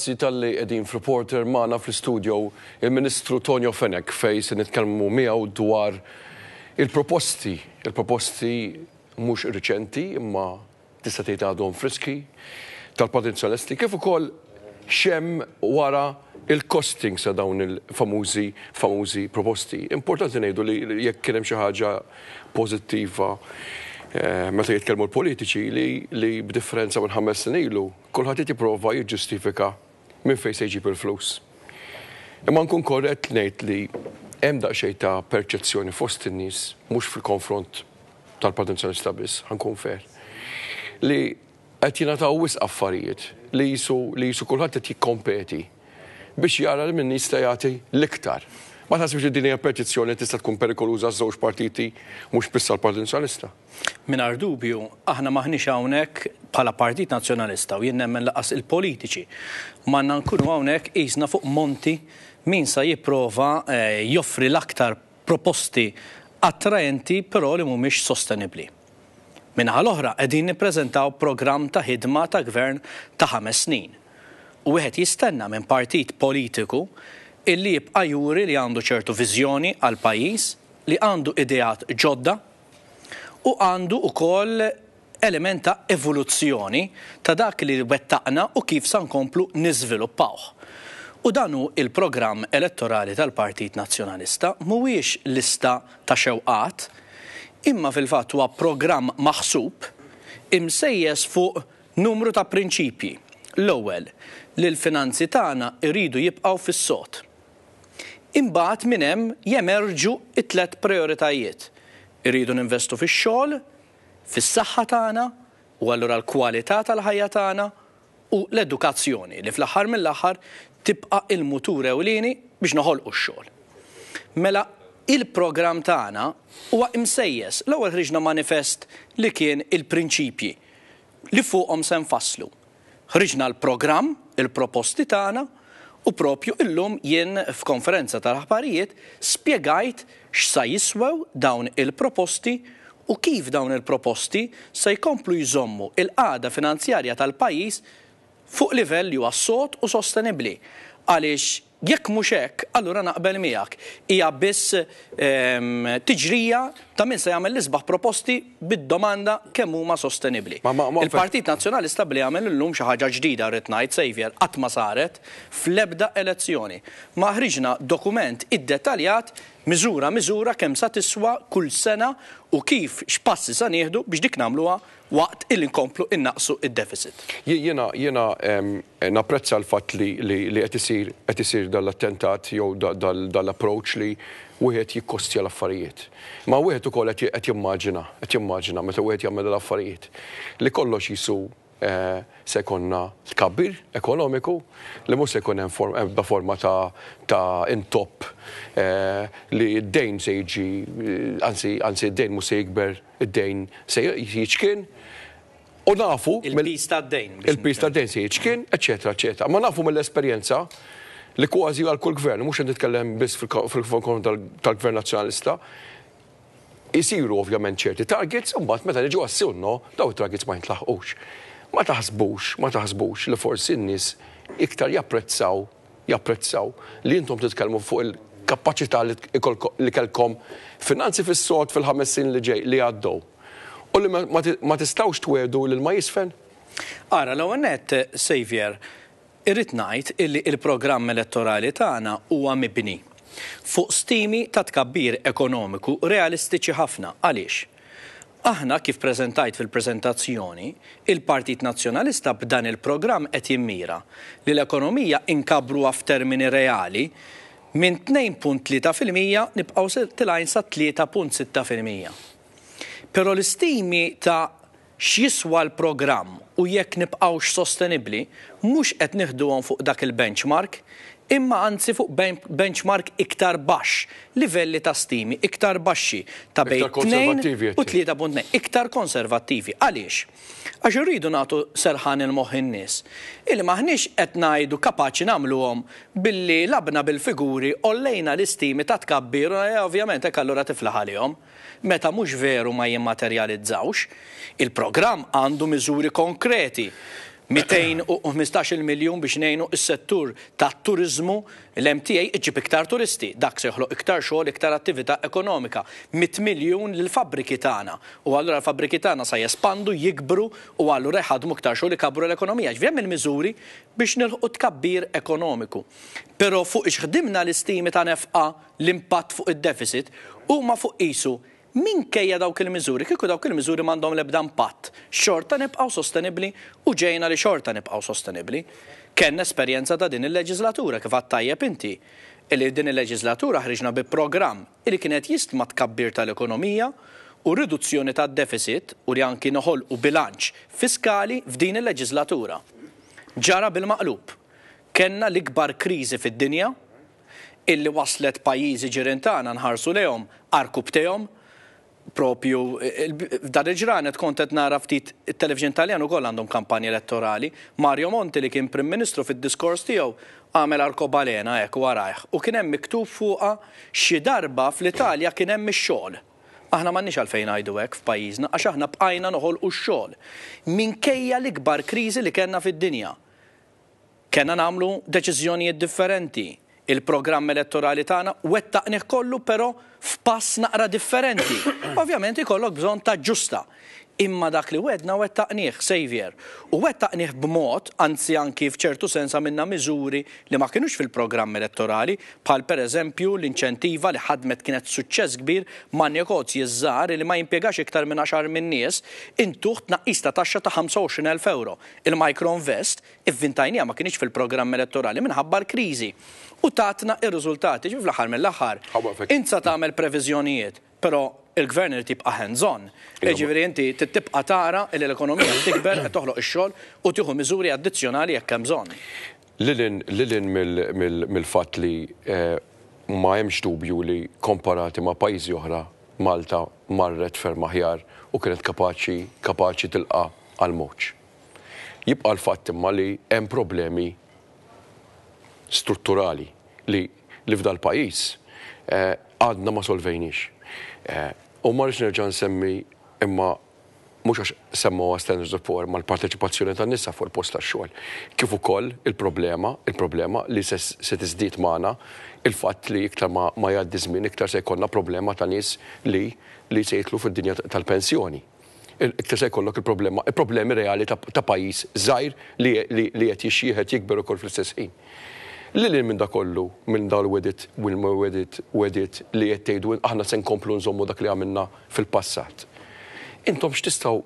Grazzi tal-li edin reporter maħna fl-studio il-Ministru Tonio Fenek fej se nitkalmu miegħu dwar il-proposti, il-proposti mux reċenti imma tista' tgħid għadhom friski tal-Patin Celesti kif ukoll xem wara il-costing sa dawn il-famużi famużi proposti. Importanti ngħidu li jekk kien hemm xi ħaġa pożittiva eh, meta jitkellmu l-politiċi li b'differenza minn ħames snin ilu kulħadd jipprova jiġġustifika minn fejn se jġib il-flus. Imma nkun korret ngħid li hemm daqsxejn ta' perċezzjoni fost in-nies mhux fil-konfront tal-potenzjonista biss, ħankun fer. Li qed jingħataw wisq affarijiet li jisu li jisu kulħadd qed jikkompeti biex jara li minn jista' jagħti l-iktar. Ma ta' li dinja petizzjoni tista' tkun perikoluża żewġ partiti mhux bissa l-Partit Nazzjonalista. Min dubju, aħna maħniex hawnhekk bħala Partit Nazzjonalista u jien nemmen laqas il-politiċi. Ma nkunu hawnhekk qisna fuq monti min sa jipprova eh, joffri l-aktar proposti attraenti però li mhumiex sostenibbli. Minnaħal oħra qegħdin nippreżentaw programm ta' ħidma ta' gvern ta' ħames snin. U wieħed jistenna minn partit politiku illi jibqa' juri li għandu ċertu viżjoni għal pajjiż, li għandu ideat ġodda u għandu ukoll element ta' evoluzzjoni ta' dak li wettaqna u kif san komplu niżviluppawh. U danu il-programm elettorali tal-Partit Nazzjonalista mhuwiex lista ta' xewqat, imma fil-fatt huwa programm maħsub imsejjes fuq numru ta' prinċipji. L-ewwel, li l-finanzi tagħna iridu jibqgħu fis-sod Imbagħad minn hemm jemerġu it-tlet prioritajiet. Irridu ninvestu fix-xogħol, fis-saħħa tagħna, u allura l-kwalità tal-ħajja tagħna u l-edukazzjoni li fl-aħħar mill-aħħar tibqa' il-mutur ewlieni biex noħolqu x-xogħol. Mela il-programm tagħna huwa imsejjes l-ewwel ħriġna manifest li kien il-prinċipji li fuqhom se nfasslu. Ħriġna l-programm, il-proposti tagħna, U propju illum jien f'konferenza tal-aħbarijiet spiegajt x'sa jiswew dawn il-proposti u kif dawn il-proposti se jkomplu jżommu il-qada finanzjarja tal-pajjiż fuq livell li huwa sot u sostenibli. Għaliex Jekk mhux hekk, allura naqbel miegħek. Hija biss ehm, tiġrija ta' min se jagħmel l-isbaħ proposti bid-domanda kemm huma sostenibbli. Il-Partit Nazzjonalista bli jagħmel illum xi ħaġa ġdida rrid ngħid sejjer qatt ma saret fl-ebda elezzjoni. Ma ħriġna dokument id-detaljat miżura miżura kemm sa tiswa kull sena u kif x'passi sa nieħdu biex dik nagħmluha waqt il inkomplu innaqsu id-deficit. Jiena jena, napprezza l-fatt li qed isir qed isir dal-attentat jew dal-approach li wieħed jikkostja l-affarijiet. Ma wieħed ukoll qed jimmaġina, qed jimmaġina meta wieħed jagħmel l-affarijiet li kollox jisu Eh, se konna tkabbir ekonomiku li mhux se jkun hemm eh, forma ta' ta' intop eh, li d-dejn se jiġi, anzi d-dejn mhux se jikber, id-dejn se jiġkien. U nafu. Il-pista d-dejn. Il-pista d-dejn se jiġkien, eccetera, eccetera. Ma nafu mill-esperjenza li kważi għal kull gvern, mux nitkellem biss fil-kon tal-gvern nazjonalista, jisiru ovvjament ċerti targets, u mbagħad meta niġu għassilno, daw targets ma jintlaħqux ma taħsbux, ma taħsbux li forsi n-nis iktar japprezzaw, japprezzaw li intom titkellmu fuq il-kapacità li kelkom finanzi fis-sod fil-ħames sin li ġej li għaddew. U li ma tistawx twedu lil ma jisfen? Ara, l għonet, Xavier, irrit najt illi il-programm elettorali tagħna huwa mibni fuq stimi ta' tkabbir ekonomiku realistiċi ħafna. Għaliex? Aħna kif prezentajt fil-prezentazzjoni, il-Partit Nazzjonalista b'dan il-programm qed jimmira li l-ekonomija inkabru f'termini reali minn 2.3% nibqgħu tilgħin sa 3.6%. Però l-istimi ta' x'jiswa l-programm u jekk nibqgħux sostenibbli mhux qed nieħduhom fuq dak il-benchmark imma anzi fuq benchmark iktar baxx, livelli ta' stimi iktar baxxi ta' bejn u 3.2, iktar konservattivi. Għaliex? Għax rridu nagħtu serħan il-moħħ in-nies. Illi maħniex qed ngħidu kapaċi nagħmluhom billi labna bil-figuri ollejna l-istimi ta' tkabbir eh, ovvjament hekk allura tiflaħ għalihom. Meta mhux veru ma jimmaterjalizzawx, il-programm għandu miżuri konkreti 215 miljon biex nejnu s settur ta' turizmu l-MTA iġib iktar turisti, dak se joħloq iktar xogħol, iktar attività ekonomika. 100 miljun l-fabriki tagħna. U allura l-fabriki tagħna se jespandu, jikbru u allura jħadmu iktar xogħol ikabru l-ekonomija. Ġvjem il-miżuri biex nilħu tkabbir ekonomiku. Però fuq iġħdimna l-istimi ta' nefqa l-impatt fuq id-deficit u ma fuq isu minkejja dawk il-miżuri, kieku dawk il-miżuri mandom lebda impatt. Xorta nibqaw sostenibli u ġejna li xorta nibqaw sostenibli. Kenna esperjenza ta' din il-leġislatura kif għattajjeb inti. Illi din il-leġislatura ħriġna bi program illi kienet ma tkabbir tal-ekonomija u riduzzjoni ta' deficit u li anki noħol u bilanċ fiskali f'din il-leġislatura. Ġara bil-maqlub. Kenna l-ikbar krizi fid-dinja illi waslet pajizi ġirintana nħarsu lejom, arkub propju eh, l-dar il-ġranet kontet nara ftit il-televġin taljan ukoll għandhom kampanja elettorali. Mario Monti li kien Prim Ministru fid-diskors tiegħu għamel arkobalena hekk warajh u kien hemm miktub fuqha xi darba fl-Italja kien hemm ix-xogħol. Aħna m'għandniex għalfejn ngħidu hekk f'pajjiżna għax aħna bqajna noħolqu x-xogħol. Minkejja l-ikbar kriżi li kellna fid-dinja. Kenna nagħmlu deċiżjonijiet differenti il-programm elettorali tagħna wettaqnih kollu però f'pass naqra differenti. Ovvjament ikollok bżonn ta' ġusta imma dak li wedna wed taqniħ Savior. U wed taqniħ b'mod, anzi anki f'ċertu sensa minna miżuri li ma kienux fil-programm elettorali, pal per eżempju l-inċentiva li ħadmet kienet suċċess kbir ma' negozji żgħar li ma jimpjegax iktar minn għaxar minn nies intuħ tnaqqis taxxa ta' 25,000 euro. Il-Microinvest vintajnija ma kienx fil-programm elettorali minħabba l-kriżi. U tatna ir-riżultati ġi fl-aħħar mill-aħħar. Insa tagħmel previżjonijiet, però il-gvern li tibqa' hands-on. Ġifieri inti tibqa' tara li l-ekonomija tikber qed toħloq ix-xogħol u tieħu miżuri addizzjonali jekk hemm bżonn. Lilin mill-fatt li eh, ma hemmx dubju li komparati ma' pajjiżi oħra Malta marret ferm aħjar u kienet kapaċi kapaċi tilqa' għal moċ. Jibqa' l-fatt imma li hemm problemi strutturali li li f'dal pajjiż eh, għadna ma solvejniex. Eh, U marriċ nerġan semmi imma mux għax semmu standards of power ma l-parteċipazzjoni ta' nissa fuq il-post ta' xogħol. Kif ukoll il-problema, il-problema li se tiżdied magħna il-fatt li iktar ma, ma jgħaddi żmien iktar se jkollna problema ta' nies li li se jitlu fid-dinja tal-pensjoni. Iktar se jkollok il-problema, il-problemi reali ta', pajjiż żgħir li qed jixjieħed jikber ukoll fl-istess ħin li minn da kollu, minn l wedit, minn wedit, wedit li jettejdu, aħna sen komplu nżommu dak li għamilna fil-passat. Intom x'tistgħu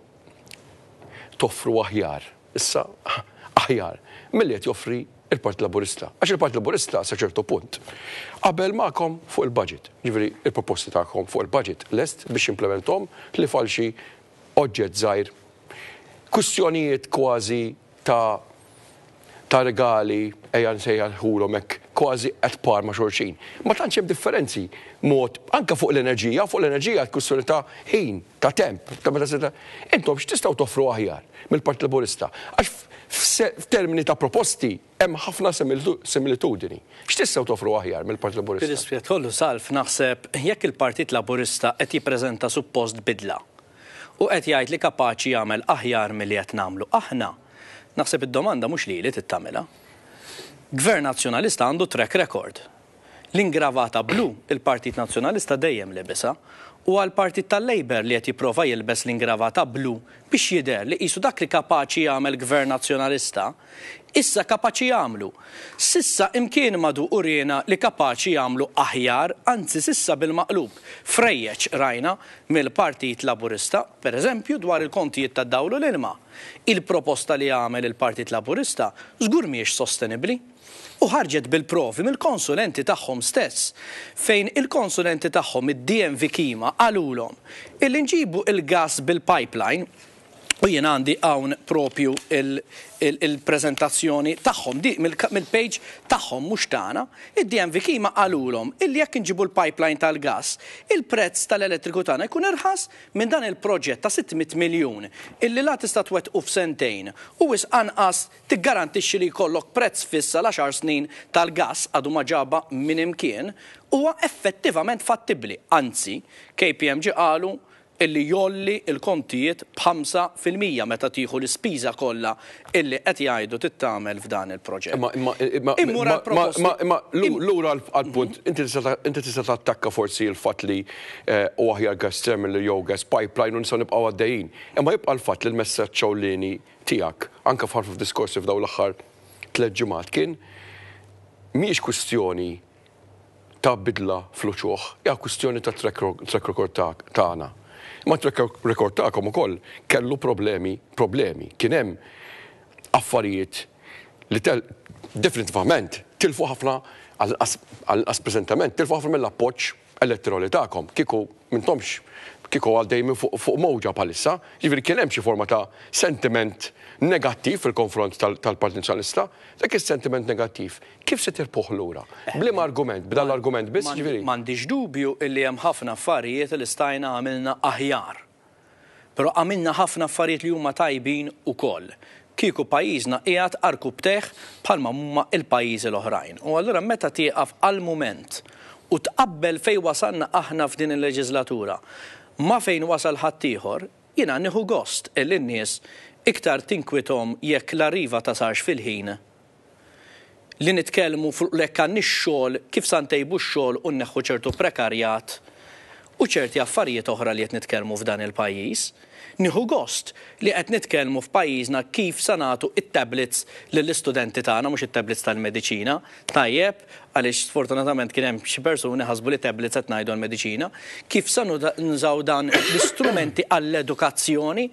toffru aħjar, issa aħjar, mill-li joffri il-Partit Laburista. Għax il part Laburista sa ċertu punt. Qabel ma'kom fuq il-budget, ġivri il-proposti ta'kom fuq il-budget, lest biex implementom li falxi oġġet zaħir. Kustjonijiet kważi ta' ta' regali ejan sejjan hulomhekk kważi qed par ma' xorxin. Ma tantx hemm differenzi mod anke fuq l-enerġija, fuq l-enerġija tkussur ta' ħin, ta' temp, ta' meta seta' intom x'tistgħu toffru aħjar mill-Partit Laburista. Għax f'termini ta' proposti hemm ħafna similitudini. X'tistgħu toffru aħjar mill-Partit Laburista? Fil-ispjed kollu salf naħseb jekk il-Partit Laburista qed jippreżenta suppost bidla u qed jgħid li kapaċi jagħmel aħjar milli qed nagħmlu aħna Naħseb id-domanda mhux li li tittamela. Gvern nazzjonalista għandu track record. L-ingravata blu il-Partit Nazzjonalista dejjem li bisa u għal partit tal-Labor li qed jipprova jilbes l-ingravata blu biex jidher li qisu dak li kapaċi jagħmel gvern nazzjonalista, issa kapaċi jagħmlu. Sissa imkien madu urjena li kapaċi jagħmlu aħjar, anzi sissa bil-maqlub frejjeċ rajna mill-Partit Laburista, per eżempju dwar il-kontijiet ta' dawlu l-ilma. Il-proposta li jagħmel il-Partit Laburista żgur miex sostenibbli u ħarġet bil-provi mill-konsulenti tagħhom stess, fejn il-konsulenti tagħhom id-DMV kima għalulhom illi inġibu il-gas bil-pipeline U jien għandi hawn propju il-prezentazzjoni tagħhom, di mill-page tagħhom mhux tagħna, id-DMV kima qalulhom illi jekk inġibu l-pipeline tal-gas, il-prezz tal-elettriku tagħna jkun irħas minn dan il-proġett ta' 600 miljun illi la tista' twet u f'sentejn u wis anqas tiggarantixxi li jkollok prezz fissa l xar snin tal-gas għadu ma ġaba minn imkien huwa effettivament fattibbli. Anzi, KPMG qalu illi jolli il-kontijiet b'5% meta tieħu l-ispiża kollha illi qed jgħidu tittamel f'dan il-proġett. Imma lura għal-punt, mhm. inti tista' tattakka forsi l-fatt li eh, u aħjar gas terminal jew gas pipeline u nisa nibqgħu għaddejjin. Imma jibqa' l-fatt li l-messaġġ ċawlini tiegħek anke f'ħarf f'diskors f'daw l-aħħar tliet ġimgħat kien mhix kwistjoni ta' bidla fluċuħ, hija kwistjoni ta' track record tagħna. Ma rekordtakom u ukoll kellu problemi, problemi. Kien hemm affarijiet li tel definitivament tilfu ħafna għal-qas tilfu ħafna mill-appoġġ elettorali ta'kom. Kiku Tomx, kiku għal dejjem fuq moġa palissa, jiġri kien hemm xi forma ta' sentiment negattiv fil-konfront tal-Partit dak is-sentiment negattiv kif se tirpoħ lura? Blim argument, b'dan l-argument biss ġifieri. M'għandix dubju illi hemm ħafna affarijiet li stajna għamilna aħjar. Però għamilna ħafna affarijiet li huma tajbin ukoll kiku pajizna qiegħed arku bteħ palma mumma il-pajizi l-oħrajn. U allura meta tieqaf għal-moment u tqabbel fej wasanna aħna f'din il-leġislatura ma fejn wasal ħaddieħor, jiena nieħu gost il-nies iktar tinkwitom jekk l-arriva ta' sarx fil-ħin li nitkellmu fuq lekka nix-xogħol kif santejbu x-xogħol u neħħu ċertu prekarjat u ċerti affarijiet oħra li qed nitkellmu f'dan il-pajjiż. Nieħu gost li qed nitkellmu f'pajjiżna kif sanatu it-tablets lill-istudenti tagħna mhux it-tablets tal-mediċina. Tajjeb, għaliex sfortunatament kien hemm xi persuni ħasbu li tablets qed ngħidu l-mediċina, kif sanu nżaw dan l-istrumenti għall-edukazzjoni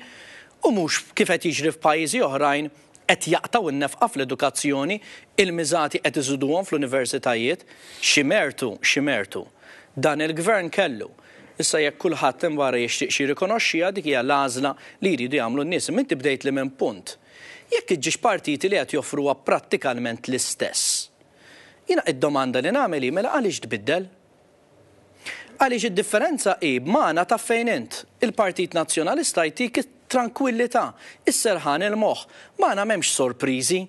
u mhux kif qed jiġri f'pajjiżi oħrajn qed jaqtaw in-nefqa fl-edukazzjoni, il-miżati qed iżuduhom fl-universitajiet, ximertu, ximertu. Dan il-gvern kellu. Issa jekk kulħadd imbarra jixtieq xi rikonoxxija dik hija l-għażla li jridu jagħmlu n-nies. Minti bdejt li minn punt. Jekk iġġiex partiti li qed joffruha prattikament l-istess. Jina id-domanda li nagħmel mela għaliex tbiddel? Għaliex id-differenza hi b'mana ta' fejn int. Il-Partit Nazzjonalista jtik tranquillità, is-serħan il-moħ. Mana memx sorprizi,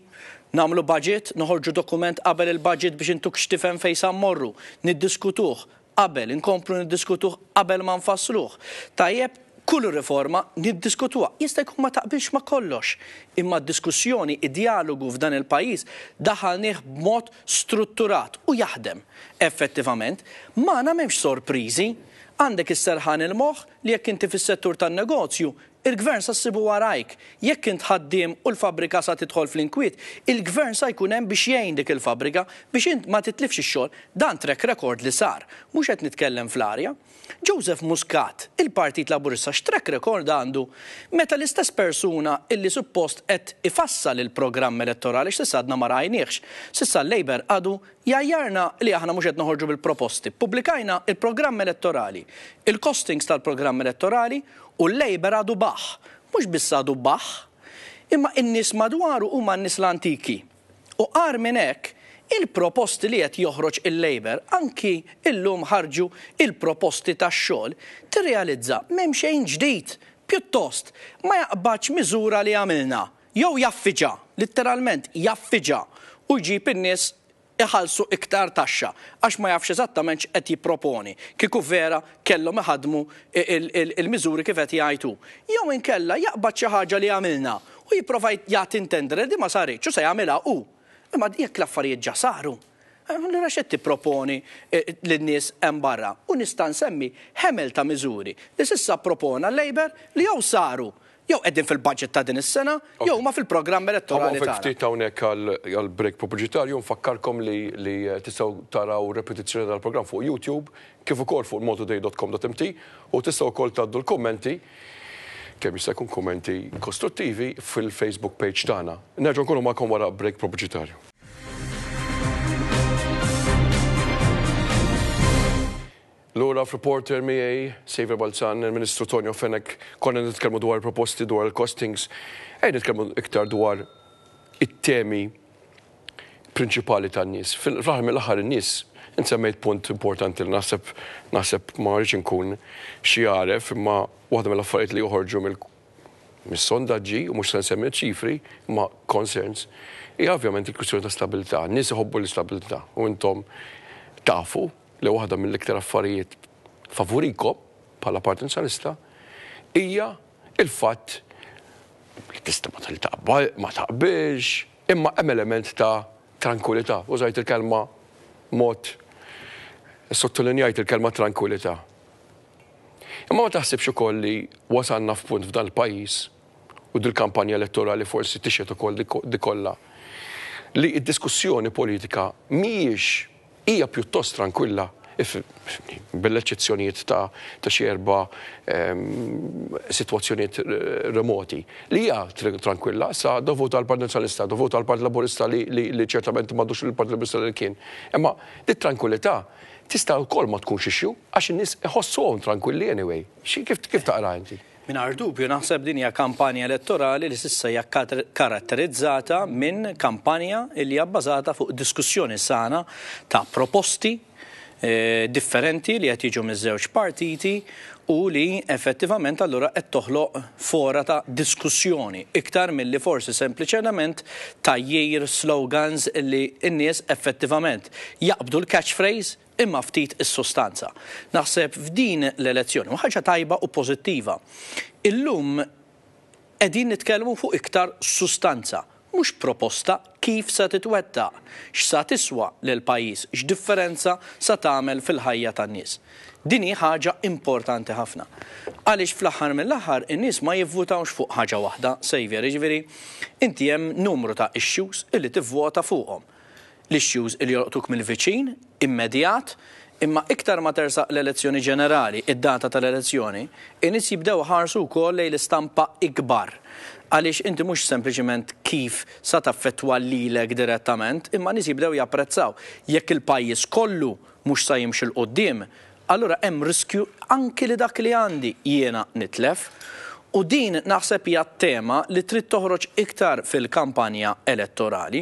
namlu budget, noħorġu dokument qabel il-budget biex intuk xtifem fejn sammorru, niddiskutuh qabel, inkomplu niddiskutuh qabel ma nfassluh. Tajjeb kull riforma niddiskutuħ, Jista' jkun ma taqbilx ma kollox. Imma d-diskussjoni, id-dialogu f'dan il-pajjiż daħalnih b'mod strutturat u jaħdem effettivament. Ma memx sorpriżi għandek is-serħan il-moħħ li jekk inti fis-settur tan-negozju il-gvern sa s-sibu warajk. Jekk int ħaddim u l-fabrika sa tidħol fl-inkwiet, il-gvern sa jkun hemm biex jgħin dik il-fabrika biex int ma titlifx ix-xogħol dan trek rekord li sar. Mhux qed nitkellem fl-arja. Joseph Muscat, il-Partit Laburista, x'trek rekord għandu meta l-istess persuna illi suppost qed ifassal l programm elettorali x'tissadna ma rajniex. Sissa l-Labor għadu jajjarna li aħna mhux qed noħorġu bil-proposti. Publikajna il-programm elettorali, il-costings tal-programm elettorali U l lejber għadu baħ, mux biss għadu baħ, imma n-nis madwaru u ma n-nis l-antiki. U għar minnek, il-proposti li qed joħroġ il lejber anki il-lum ħarġu il-proposti tax-xogħol tirrealizza m'hemm xejn ġdid pjuttost ma jaqbaċ miżura li għamilna jew jaffiġa, litteralment jaffiġa u jġib in-nies iħalsu iktar taxxa għax ma jafx eżattament qed jipproponi kieku vera kellhom iħadmu il-miżuri kif qed jgħidu. Jew inkella jaqbad xi ħaġa li għamilna u jipprova jagħti intendere li ma saritx u se jagħmilha hu. Imma jekk l-affarijiet ġa saru. Allora xe ti proponi e, l-nis barra U nista' nsemmi ħemel ta' miżuri li sissa propona l lejber li jew saru jew qegħdin fil-budget ta' din is-sena, jew ma fil-programm elettorali. Għamu ftit hawnhekk għal-break publiċitarju nfakkarkom li eh, tistgħu taraw repetizzjoni tal-programm fuq YouTube, kif ukoll fuq motoday.com.mt u tistgħu wkoll tgħaddu l-kommenti kemm jista' jkun kommenti kostruttivi fil-Facebook page tagħna. Nerġgħu nkunu magħkom wara break publiċitarju. Lura f-reporter miej, Saver Balzan, il-Ministru Tonio Fenek, konna nitkelmu dwar proposti dwar il-costings, għej nitkelmu iktar dwar it-temi prinċipali ta' n-nis. Fl-ħar mill-ħar n-nis, n-semmejt punt importanti li nasib, nasib marġin kun xijaref, ma waħda mill-affarijiet li joħorġu mill-sondaġġi, u mux semmejt ċifri, ma concerns, i għavjament il kustjoni ta' stabilita, N-nis l-istabilità, u intom tafu li waħda mill-iktar affarijiet favoriko bħala parti nazjonalista hija il fat li tista' ma taqbilx, imma hemm element ta' tranquillità. Użajt il-kelma mod sottolinjajt il-kelma tranquillità. Imma ma taħsibx ukoll li wasanna f'punt f'dan il-pajjiż u dil-kampanja elettorali forsi tixet ukoll di kollha li id-diskussjoni politika mhijiex hija pjuttost tranquilla bil-eċezzjoniet ta' xerba ehm, situazzjoniet eh, remoti. Li hija tranquilla, sa' dovuta għal Partit dovuta għal Partit Laburista li ċertament madux il-Partit Laburista li kien. Imma dit tranquillita, tista' kol ma tkunx ixju għax in-nies iħossuhom tranquilli anyway. kif kif taqra Min dubju naħseb dinja kampanja elettorali li sissa hija karatterizzata minn kampanja li hija bbażata fuq diskussjoni sana ta' proposti eh, differenti li qed jiġu miż-żewġ partiti u li effettivament allura qed toħloq fora ta' diskussjoni iktar milli forsi sempliċement tajjir slogans li n-nies effettivament jaqbdu l-catchphrase imma ftit is-sustanza. Naħseb f'din l-elezzjoni, ħaġa tajba u pożittiva. Illum qegħdin nitkellmu fuq iktar sustanza mux proposta kif sa titwetta, x'sa tiswa lil pajjiż, x'differenza sa tagħmel fil-ħajja tan-nies. Dini ħaġa importanti ħafna. Għaliex fl-aħħar mill-aħħar in-nies ma jivvutawx fuq ħaġa waħda, sejver, jiġifieri inti hemm numru ta' issues illi tivvota fuqhom. L-issues illi jorqtuk mill-viċin, immedjat, Imma iktar ma tersaq l-elezzjoni ġenerali, id-data tal-elezzjoni, inis jibdew ħarsu kol lejn l-istampa ikbar għaliex inti mhux sempliċement kif sa taffettwa lilek direttament, imma nies jibdew japprezzaw jekk il-pajjiż kollu mhux sa jimxil qoddim, allura hemm riskju anki li dak li għandi jiena nitlef. U din naħseb hija tema li trid toħroġ iktar fil-kampanja elettorali.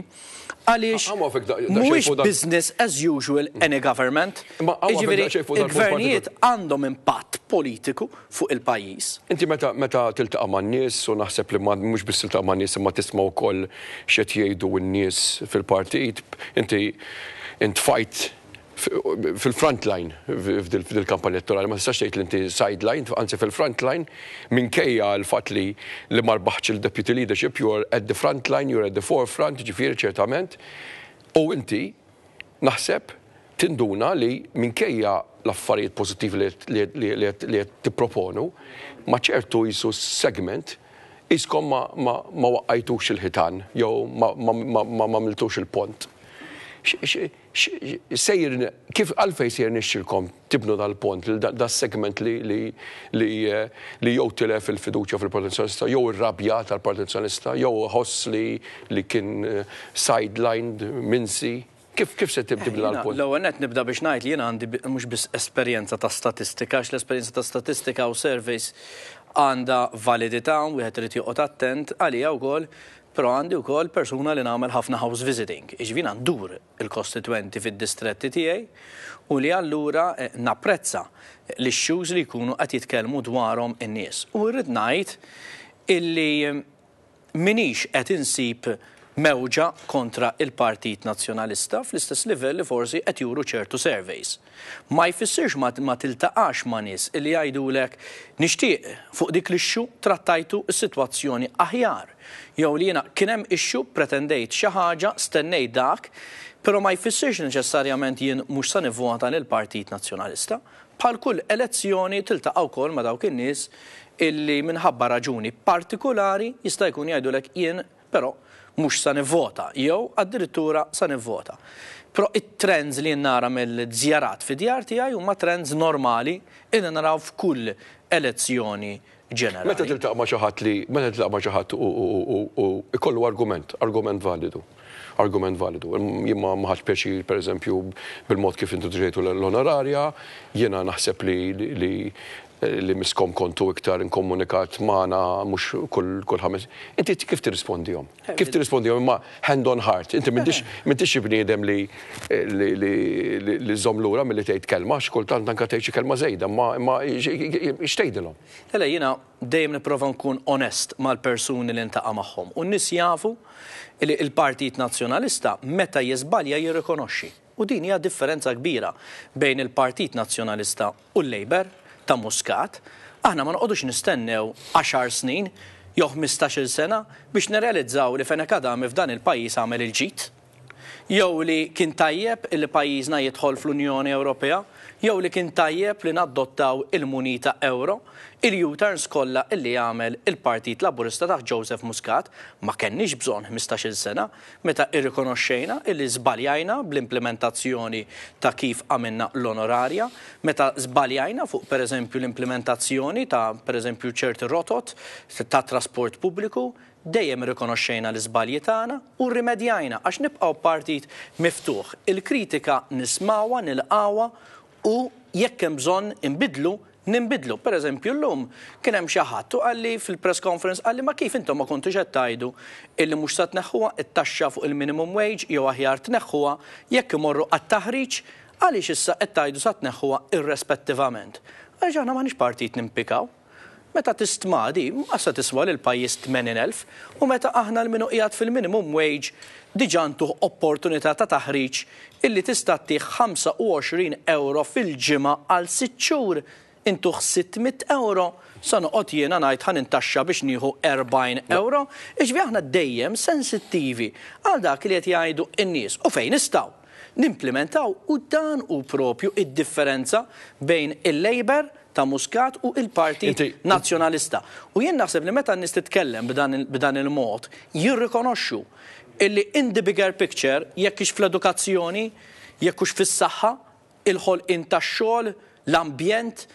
Għaliex ah, ah, mhuwiex business as usual any government. Ah, Iġiviri, il-gvernijiet għandhom impatt politiku fuq il-pajjiż. Inti meta meta tiltaqa' man-nies u naħseb li mhux biss tiltaqa' man-nies imma tisma' wkoll x'qed jgħidu n-nies fil-partit, inti intfajt fil-front line fil-kampanja elettorali, ma tistax tgħid li inti sideline, anzi fil-front line, minkejja l-fatt li li ma rbaħx il-deputy leadership, you're at the front line, you're at the forefront, ġifieri ċertament, u inti naħseb tinduna li minkejja l-affarijiet pożittivi li qed tipproponu, ma ċertu jisu segment iskom ma waqajtux il-ħitan, jew ma għamiltux il-pont sejr, kif għalfej sejr nixxilkom tibnu dal-pont, dal-segment eh, li jow tilef il-fiduċja fil-partizjonista, jow il-rabja tal-partizjonista, jow ħoss li kien eh, sidelined minsi. Kif kif se tibdi bil-alpun? Eh, l-ewwel net nibda biex ngħid li jena għandi mhux biss esperienza ta' statistika, għax l esperienza ta' statistika u service għandha validità u wieħed irid joqgħod attent għalija wkoll Pero għandi u koll persuna li namel ħafna house visiting. Iġvin għandur il-kostituenti fil-distretti tijaj u li għallura eh, napprezza li xxuż li jkunu għat jitkelmu dwarom in-nies. U rrid najt illi eh, minix qed insib mewġa kontra il-Partit Nazzjonalista fl-istess livell li forsi qed juru ċertu surveys. Ma jfissirx ma tiltaqax ma nies li jgħidulek nixtieq fuq dik l-ixxu trattajtu s-sitwazzjoni aħjar. Jew li jiena kien hemm ixxu pretendejt xi ħaġa stennejt dak, però ma jfissirx neċessarjament jien mhux sa nivvota lill-Partit Nazzjonalista. Bħal kull elezzjoni tiltaqgħu wkoll ma dawk in-nies illi minħabba raġuni partikolari jista' jkun jgħidulek jien però mux sa nivvota, jew addirittura sa nivvota. Pro it-trends li nara mill-dżjarat fi djar huma trends normali illi naraw f'kull elezzjoni ġenerali. Meta tiltaq ma' xi li meta tiltaq ma' u ikollu argument, argument validu argument validu. Jimma maħat peċi per eżempju, bil-mod kif introduġejtu l-onorarja, jena naħseb li li miskom kontu iktar inkomunikat maħna mux kull ħames. Inti kif tirrispondihom? Kif jom? imma hand on heart. Inti m'intix bniedem li li żomm lura milli tgħid kelma x'kultant anke tgħid xi kelma żejda, ma x'tgħidilhom. Tela jiena dejjem nipprova nkun onest mal-persuni li ntaqa' magħhom. U nis jafu jafu il-Partit Nazzjonalista meta jiżbalja jirrikonoxxi. U din hija differenza kbira bejn il-Partit Nazzjonalista u l-Labor ta' muskat, aħna ma noqodux nistennew 10 snin jew 15 sena biex nerealizzaw li fena kadam f'dan il-pajjiż għamel il-ġit. Jew li kien tajjeb il-pajjiżna jidħol fl-Unjoni Ewropea jew li kien tajjeb li naddottaw il-munita euro, il-U-turns kollha illi jagħmel il-Partit Laburista ta' Joseph Muscat ma kenniex bżonn 15-il sena meta irrikonoxxejna illi żbaljajna bl-implementazzjoni ta' kif għamilna l-onorarja, meta żbaljajna fuq pereżempju l-implementazzjoni ta' pereżempju ċerti rotot ta' trasport pubbliku, dejjem rikonoxxejna l-iżbalji tagħna u rrimedjajna għax nibqgħu partit miftuħ. Il-kritika nismawa, nilqawa u jekk hemm bżonn inbidlu nimbidlu. Per eżempju, l-lum kien hemm xi ħadd u għalli fil-press conference għalli ma kif intom ma kontux qed tgħidu illi mhux sa tneħħuha it-taxxa fuq il-minimum wage jew aħjar tneħħuha jekk imorru għat-taħriġ għaliex issa qed tgħidu sa tneħħuha irrespettivament. Għax aħna m'aħniex partit nimpikaw. Meta tistma di, għassa tiswa l-pajis 80.000 u meta aħna l minuqijat fil-minimum wage diġantu opportunità ta' taħriġ illi tista' tih 25 euro fil-ġimgħa għal 6 xhur intuħ 600 euro sa noqgħod jiena ngħid ħan intaxxa biex nieħu 40 euro. Iġbi aħna dejjem sensittivi għal dak li qed jgħidu n-nies u fejn nistgħu nimplementaw u dan u propju id-differenza bejn il-labor ta' Muscat u il-Parti Nazjonalista. U jien naħseb li meta nis titkellem b'dan il-mod, jirrikonoxxu illi in the bigger picture, jekk ix fl-edukazzjoni, jekk ix fis-saħħa, il-ħol inta xogħol, l-ambjent,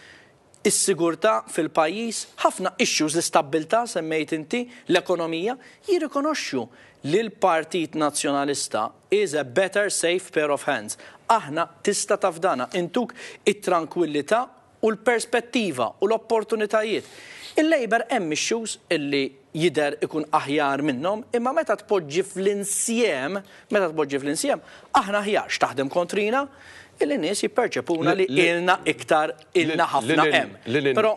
is-sigurtà fil-pajjiż, ħafna issues l-istabilta semmejt inti, l-ekonomija, jirrikonoxxu li l-Partit Nazzjonalista is a better safe pair of hands. Aħna tista' tafdana intuk it-tranquillità u l-perspettiva u l-opportunitajiet. Il-Labor hemm issues illi jider ikun aħjar minnhom, imma meta tpoġġi fl-insiem, meta tpoġġi fl-insiem, aħna ħjar x'taħdem kontrina, il-nies jipperċepuna li ilna iktar ilna ħafna hemm. Però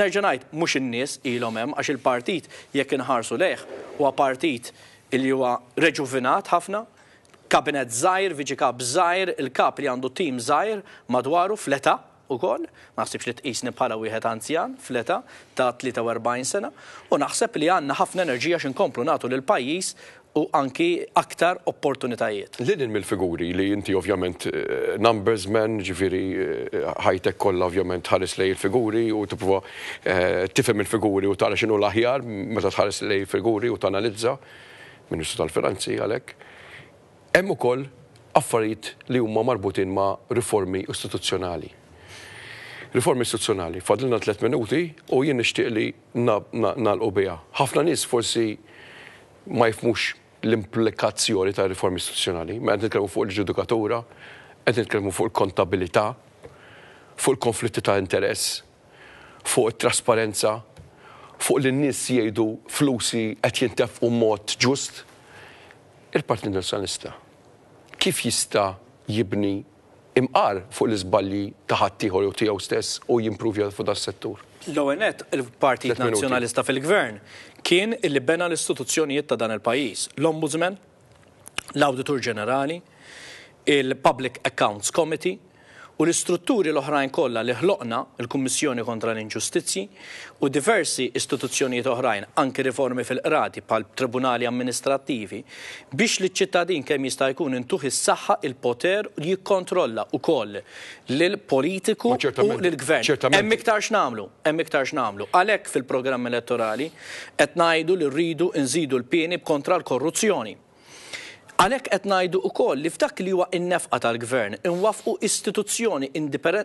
nerġanajt, mux in-nies ilhom hemm għax il-partit jekk inħarsu leħ huwa partit il huwa reġuvinat ħafna, kabinet żgħir, viġi kab żgħir, il-kap li għandu tim żgħir madwaru fleta' u ma naħsibx li t-qisni bħala wieħed anzjan fleta ta' 43 sena u naħseb li għandna ħafna enerġija komplu nagħtu l pajjiż u anki aktar opportunitajiet. Lidin mill-figuri li inti ovvjament eh, numbers men, ġifiri ħajtek eh, kolla ovvjament ħares lej il-figuri u tipprova eh, tifhem il-figuri u tara x'inhu l-aħjar meta tħares lej il-figuri u tanalizza Ministru tal-Finanzi għalhekk. Hemm ukoll affarijiet li huma marbutin ma' riformi istituzzjonali Riformi istituzzjonali, fadlina tlet minuti u jien nixtieq li nagħlqu biha. Ħafna nies forsi ma jifmux l-implikazzjoni ta' riformi istituzzjonali, ma qed nitkellmu fuq il-ġudikatura, qed nitkellmu fuq il-kontabilità, fuq il-konflitti ta' interess, fuq it-trasparenza, fuq li n-nies jgħidu flusi qed jintefqu mod ġust. Il-Partit Nazzjonalista kif jista' jibni imqar fuq l-izballi taħattijħor u tijaw stess u jimpruvja fuq da settur. L-ONET, il-Partit Nazjonalista fil-Gvern, kien il bena l-istituzzjonijiet ta' dan il-pajis. L-Ombudsman, l-Auditor Ġenerali, il-Public Accounts Committee, u l-istrutturi l-oħrajn kollha li ħloqna l kummissjoni kontra l inġustizzji u diversi istituzzjonijiet oħrajn, anke riformi fil-qrati pal tribunali amministrattivi, biex li ċittadin kemm jista' jkun intuħ is-saħħa il-poter li jikkontrolla ukoll lill politiku u lill gvern. Hemm iktar x'namlu, hemm iktar x'namlu. Għalhekk fil-programm elettorali qed ngħidu li rridu nżidu l-pieni kontra l-korruzzjoni. Għalek qed ngħidu wkoll li f'dak li huwa in-nefqa tal-gvern inwafqu istituzzjoni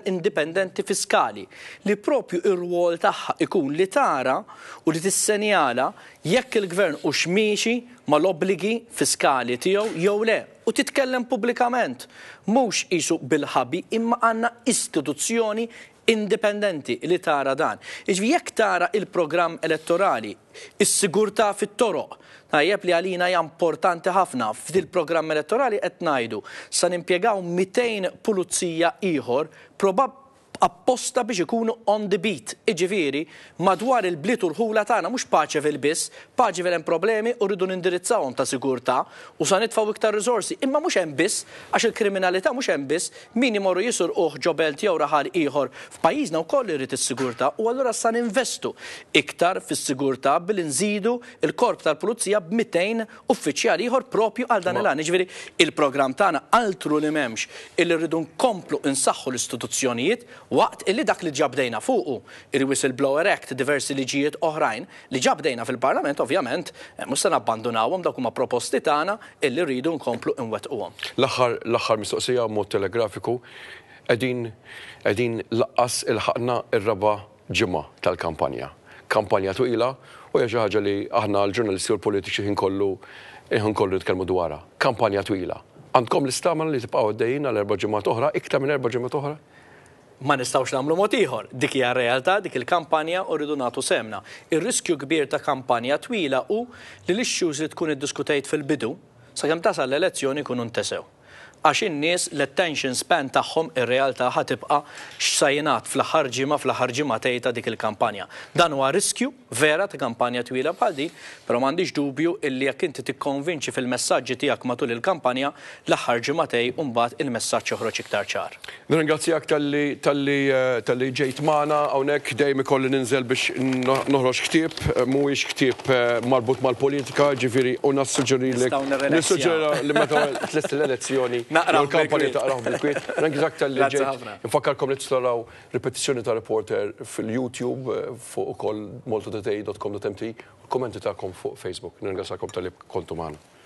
indipendenti fiskali li propju ir-rwol tagħha ikun li tara u li tissenjala jekk il-gvern u xmiexi mal-obbligi fiskali tiegħu jew le u titkellem pubblikament mhux isu bil-ħabi imma għandna istituzzjoni indipendenti li tara dan. Iġvi jekk tara il-programm elettorali, is sigurta fit-toroq, Najjeb li għalina hija importanti ħafna f'dil programm elettorali qed ngħidu sa nimpjegaw 200 pulizija ieħor probab apposta biex ikunu on the beat. Iġifiri, madwar il-blit u l-ħula tagħna mhux Paċevel biss, fil-em problemi u rridu nindirizzawhom ta' sigurtà u sa nitfaw iktar rizorsi, Imma mhux hemm biss għax il-kriminalità mhux hemm biss min imorru jisur uħ ġobel tiegħu raħal ieħor f'pajjiżna wkoll irid is-sigurtà u allura sa ninvestu iktar fis-sigurtà bil nżidu il-korp tal-pulizija b'200 uffiċjali ieħor propju għal dan il-għan. Iġifieri, il-programm tagħna altru li m'hemmx illi rridu nkomplu insaħħu l-istituzzjonijiet Waqt illi dak li ġabdejna fuqu il Blower Act diversi liġijiet oħrajn li ġabdejna fil-Parlament, ovvjament, eh, mustan abbandonawhom dak huma proposti tagħna illi rridu nkomplu nwettquhom. L-aħħar mistoqsija mod telegrafiku qegħdin laqqas il-ħaqna ir-raba ġimgħa tal-kampanja. Kampanja twila u hija xi ħaġa li aħna l-ġurnalisti u l-politiċi ħin kollu kollu nitkellmu dwarha. Kampanja twila. Għandkom l-istaman li tibqgħu għaddejjin għal erba' ġimgħat oħra, iktar minn erba' ġimgħat oħra? ma nistawx namlu motiħor. Dik hija realtà, dik il-kampanja u rridu nagħtu semna. Ir-riskju kbir ta' kampanja twila u li l-issues li tkun iddiskutejt fil-bidu sakemm tasal l-elezzjoni kunu ntesew għax in-nies l-attention span tagħhom ir-realtà ħatibqa' x'sajnat fl-aħħar ġimgħa fl-aħħar ġimgħa dik il-kampanja. Dan huwa riskju vera ta' kampanja twila bħal di, però m'għandix dubju illi jekk inti tikkonvinċi fil-messaġġi tiegħek matul il-kampanja l-aħħar ġimgħatej u mbagħad il-messaġġ joħroġ iktar ċar. Nirringrazzjak tal-li eh, ġejt magħna hawnhekk dejjem ikolli ninżel biex noħroġ ktieb, eh, mhuwiex ktieb eh, marbut mal-politika, ġifieri u nassuġġeri li meta tlet l-elezzjoni bil-kwit. Naqra l-kampani taqraħ bil-kwit. li li t ta' reporter fil-YouTube eh, fuq u kommenti ta'kom fuq Facebook. tal-li kontu maħna.